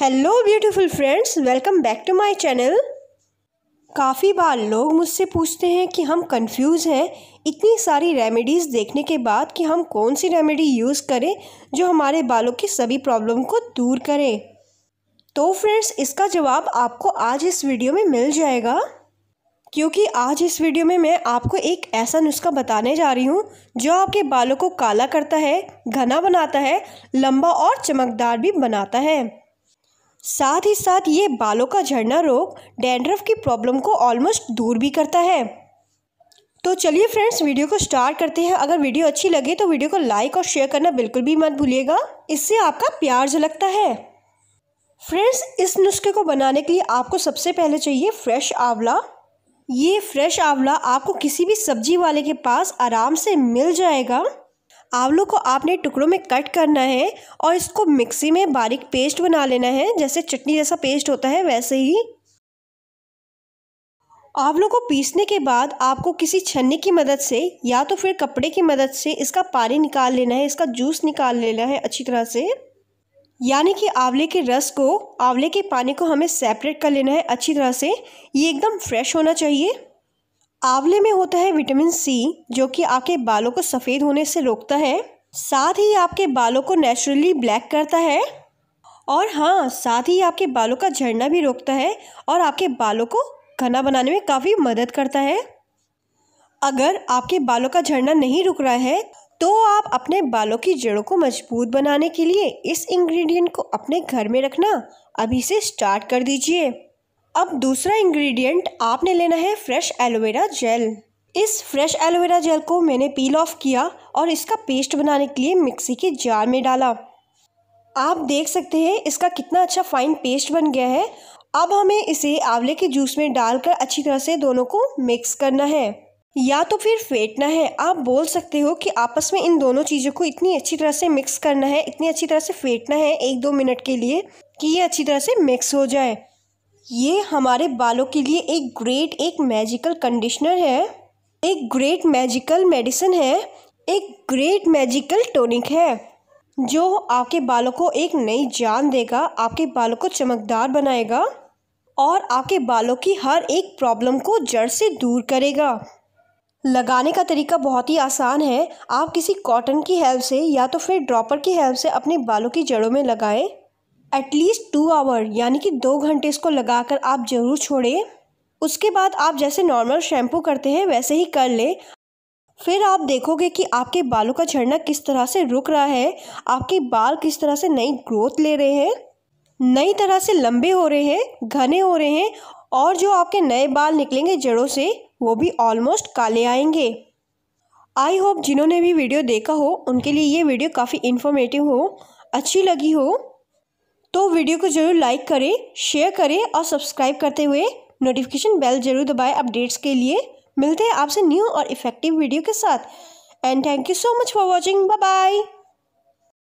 hello beautiful friends welcome back to my channel काफ़ी बार लोग मुझसे पूछते हैं कि हम कंफ्यूज हैं इतनी सारी रेमेडीज़ देखने के बाद कि हम कौन सी रेमेडी यूज़ करें जो हमारे बालों की सभी प्रॉब्लम को दूर करें तो फ्रेंड्स इसका जवाब आपको आज इस वीडियो में मिल जाएगा क्योंकि आज इस वीडियो में मैं आपको एक ऐसा नुस्खा बताने जा रही हूँ जो आपके बालों को काला करता है घना बनाता है लंबा और चमकदार भी बनाता है साथ ही साथ ये बालों का झड़ना रोग डैंड्रफ की प्रॉब्लम को ऑलमोस्ट दूर भी करता है तो चलिए फ्रेंड्स वीडियो को स्टार्ट करते हैं अगर वीडियो अच्छी लगे तो वीडियो को लाइक और शेयर करना बिल्कुल भी मत भूलिएगा इससे आपका प्यार झलकता है फ्रेंड्स इस नुस्खे को बनाने के लिए आपको सबसे पहले चाहिए फ्रेश आंवला ये फ्रेश आंवला आपको किसी भी सब्जी वाले के पास आराम से मिल जाएगा आंवलों को आपने टुकड़ों में कट करना है और इसको मिक्सी में बारीक पेस्ट बना लेना है जैसे चटनी जैसा पेस्ट होता है वैसे ही आंवलों को पीसने के बाद आपको किसी छन्नी की मदद से या तो फिर कपड़े की मदद से इसका पानी निकाल लेना है इसका जूस निकाल लेना है अच्छी तरह से यानी कि आंवले के रस को आंवले के पानी को हमें सेपरेट कर लेना है अच्छी तरह से ये एकदम फ्रेश होना चाहिए आंवले में होता है विटामिन सी जो कि आपके बालों को सफ़ेद होने से रोकता है साथ ही आपके बालों को नेचुरली ब्लैक करता है और हाँ साथ ही आपके बालों का झड़ना भी रोकता है और आपके बालों को घना बनाने में काफ़ी मदद करता है अगर आपके बालों का झड़ना नहीं रुक रहा है तो आप अपने बालों की जड़ों को मजबूत बनाने के लिए इस इंग्रेडिएंट को अपने घर में रखना अभी से स्टार्ट कर दीजिए अब दूसरा इंग्रेडिएंट आपने लेना है फ्रेश एलोवेरा जेल इस फ्रेश एलोवेरा जेल को मैंने पील ऑफ किया और इसका पेस्ट बनाने के लिए मिक्सी के जार में डाला आप देख सकते हैं इसका कितना अच्छा फाइन पेस्ट बन गया है अब हमें इसे आंवले के जूस में डालकर अच्छी तरह से दोनों को मिक्स करना है या तो फिर फेंटना है आप बोल सकते हो कि आपस में इन दोनों चीज़ों को इतनी अच्छी तरह से मिक्स करना है इतनी अच्छी तरह से फेंटना है एक दो मिनट के लिए कि ये अच्छी तरह से मिक्स हो जाए ये हमारे बालों के लिए एक ग्रेट एक मैजिकल कंडीशनर है एक ग्रेट मैजिकल मेडिसिन है एक ग्रेट मैजिकल टॉनिक है जो आपके बालों को एक नई जान देगा आपके बालों को चमकदार बनाएगा और आपके बालों की हर एक प्रॉब्लम को जड़ से दूर करेगा लगाने का तरीका बहुत ही आसान है आप किसी कॉटन की हेल्प से या तो फिर ड्रॉपर की हेल्प से अपने बालों की जड़ों में लगाएं एटलीस्ट टू आवर यानी कि दो घंटे इसको लगाकर आप ज़रूर छोड़ें उसके बाद आप जैसे नॉर्मल शैम्पू करते हैं वैसे ही कर लें फिर आप देखोगे कि आपके बालों का झड़ना किस तरह से रुक रहा है आपके बाल किस तरह से नई ग्रोथ ले रहे हैं नई तरह से लंबे हो रहे हैं घने हो रहे हैं और जो आपके नए बाल निकलेंगे जड़ों से वो भी ऑलमोस्ट काले आएंगे आई होप जिन्होंने भी वीडियो देखा हो उनके लिए ये वीडियो काफ़ी इन्फॉर्मेटिव हो अच्छी लगी हो तो वीडियो को ज़रूर लाइक करें शेयर करें और सब्सक्राइब करते हुए नोटिफिकेशन बेल जरूर दबाएं अपडेट्स के लिए मिलते हैं आपसे न्यू और इफेक्टिव वीडियो के साथ and thank you so much for watching bye bye